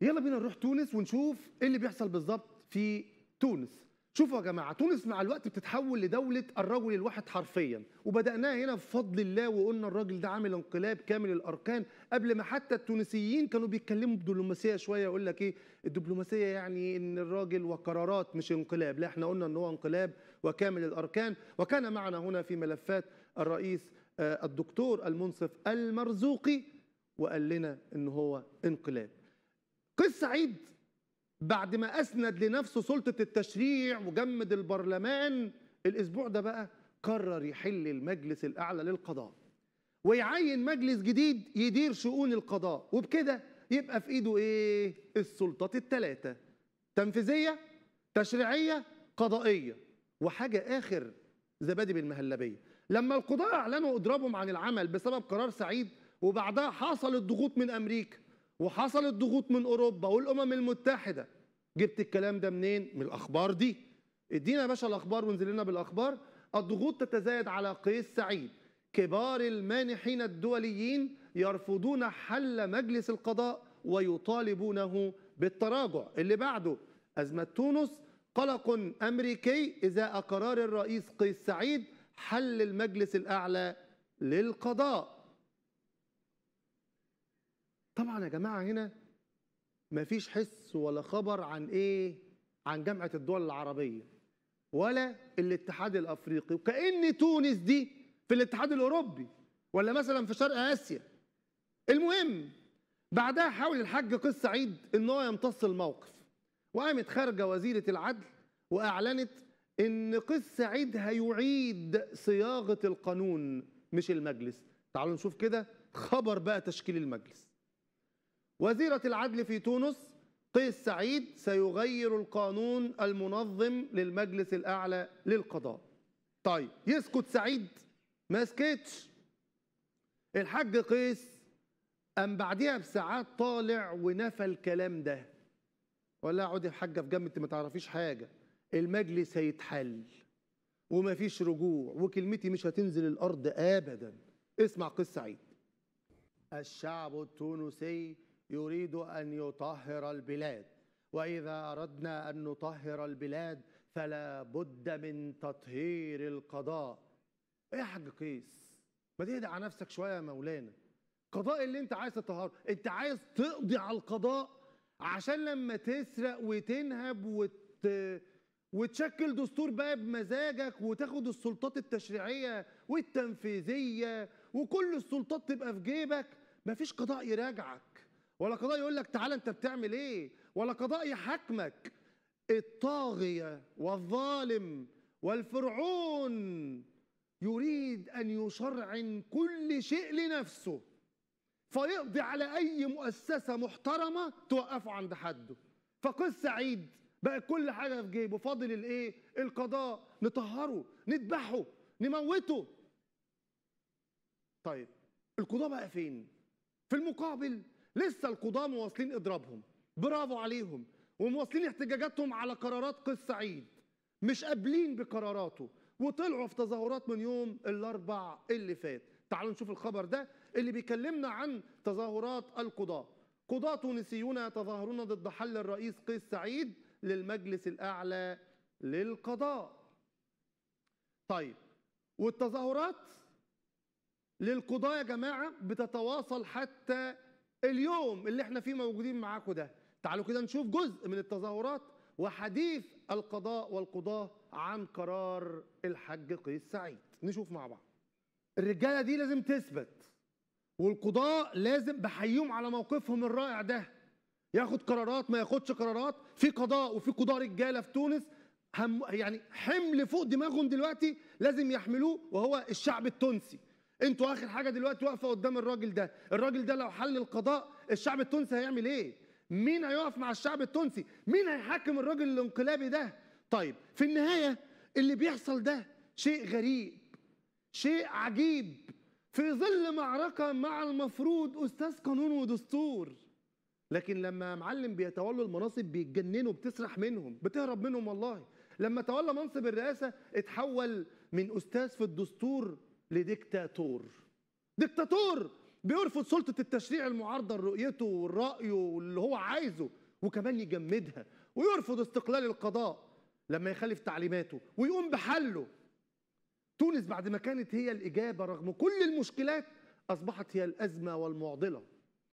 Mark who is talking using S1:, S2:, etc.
S1: يلا بينا نروح تونس ونشوف ايه اللي بيحصل بالظبط في تونس شوفوا يا جماعه تونس مع الوقت بتتحول لدوله الرجل الواحد حرفيا وبداناها هنا بفضل الله وقلنا الراجل ده عامل انقلاب كامل الاركان قبل ما حتى التونسيين كانوا بيتكلموا بدبلوماسيه شويه يقول لك ايه الدبلوماسيه يعني ان الراجل وقرارات مش انقلاب لا احنا قلنا ان هو انقلاب وكامل الاركان وكان معنا هنا في ملفات الرئيس آه، الدكتور المنصف المرزوقي وقال لنا ان هو انقلاب قيس سعيد بعد ما أسند لنفسه سلطة التشريع وجمد البرلمان الأسبوع ده بقى قرر يحل المجلس الأعلى للقضاء ويعين مجلس جديد يدير شؤون القضاء وبكده يبقى في إيده إيه؟ السلطات الثلاثة تنفيذية تشريعية قضائية وحاجة آخر زبادي بالمهلبية لما القضاء أعلنوا إضرابهم عن العمل بسبب قرار سعيد وبعدها حصلت ضغوط من أمريكا وحصلت ضغوط من اوروبا والامم المتحده جبت الكلام ده منين من الاخبار دي ادينا يا باشا الاخبار وانزل لنا بالاخبار الضغوط تتزايد على قيس سعيد كبار المانحين الدوليين يرفضون حل مجلس القضاء ويطالبونه بالتراجع اللي بعده أزمة تونس قلق أمريكي إزاء قرار الرئيس قيس سعيد حل المجلس الأعلى للقضاء طبعا يا جماعه هنا مفيش حس ولا خبر عن ايه عن جامعه الدول العربيه ولا الاتحاد الافريقي وكان تونس دي في الاتحاد الاوروبي ولا مثلا في شرق اسيا المهم بعدها حاول الحاج قس سعيد ان هو يمتص الموقف وقامت خارجه وزيره العدل واعلنت ان قس سعيد هيعيد صياغه القانون مش المجلس تعالوا نشوف كده خبر بقى تشكيل المجلس وزيرة العدل في تونس قيس سعيد سيغير القانون المنظم للمجلس الأعلى للقضاء طيب يسكت سعيد ما سكتش الحاج قيس أم بعديها بساعات طالع ونفى الكلام ده ولا اقعدي يا حاجة في جنب انت ما تعرفيش حاجة المجلس هيتحل ومفيش رجوع وكلمتي مش هتنزل الأرض أبدا اسمع قيس سعيد الشعب التونسي يريد أن يطهر البلاد وإذا أردنا أن نطهر البلاد فلا بد من تطهير القضاء إيه يا حاج قيس ما تهدى على نفسك شوية يا مولانا القضاء اللي انت عايز تطهره انت عايز تقضي على القضاء عشان لما تسرق وتنهب وت... وتشكل دستور بقى بمزاجك وتاخد السلطات التشريعيه والتنفيذيه وكل السلطات تبقى في جيبك مفيش قضاء يراجعك ولا قضاء يقول لك تعالى انت بتعمل ايه ولا قضاء يحاكمك الطاغية والظالم والفرعون يريد أن يشرعن كل شيء لنفسه فيقضي على أي مؤسسة محترمة توقفه عند حده فقس سعيد بقى كل حاجة في جيبه فاضل الإيه؟ القضاء نطهره نذبحه نموته طيب القضاء بقى فين؟ في المقابل لسه القضاة مواصلين إضرابهم برافو عليهم ومواصلين احتجاجاتهم على قرارات قيس سعيد مش قابلين بقراراته وطلعوا في تظاهرات من يوم الأربع اللي فات تعالوا نشوف الخبر ده اللي بيكلمنا عن تظاهرات القضاة قضاة تونسيون يتظاهرون ضد حل الرئيس قيس سعيد للمجلس الأعلى للقضاء طيب والتظاهرات للقضاة يا جماعة بتتواصل حتى اليوم اللي احنا فيه موجودين معاكم ده تعالوا كده نشوف جزء من التظاهرات وحديث القضاء والقضاة عن قرار الحاج قيس سعيد نشوف مع بعض الرجاله دي لازم تثبت والقضاة لازم بحييهم على موقفهم الرائع ده ياخد قرارات ما ياخدش قرارات في قضاء وفي قضاة رجاله في تونس هم يعني حمل فوق دماغهم دلوقتي لازم يحملوه وهو الشعب التونسي انتوا اخر حاجه دلوقتي واقفه قدام الراجل ده الراجل ده لو حل القضاء الشعب التونسي هيعمل ايه مين هيقف مع الشعب التونسي مين هيحاكم الراجل الانقلابي ده طيب في النهايه اللي بيحصل ده شيء غريب شيء عجيب في ظل معركه مع المفروض استاذ قانون ودستور لكن لما معلم بيتولوا المناصب بيتجننوا بتسرح منهم بتهرب منهم والله لما تولى منصب الرئاسه اتحول من استاذ في الدستور لديكتاتور ديكتاتور بيرفض سلطة التشريع المعارضة لرؤيته ورأيه واللي هو عايزه وكمان يجمدها ويرفض استقلال القضاء لما يخالف تعليماته ويقوم بحله تونس بعد ما كانت هي الإجابة رغم كل المشكلات أصبحت هي الأزمة والمعضلة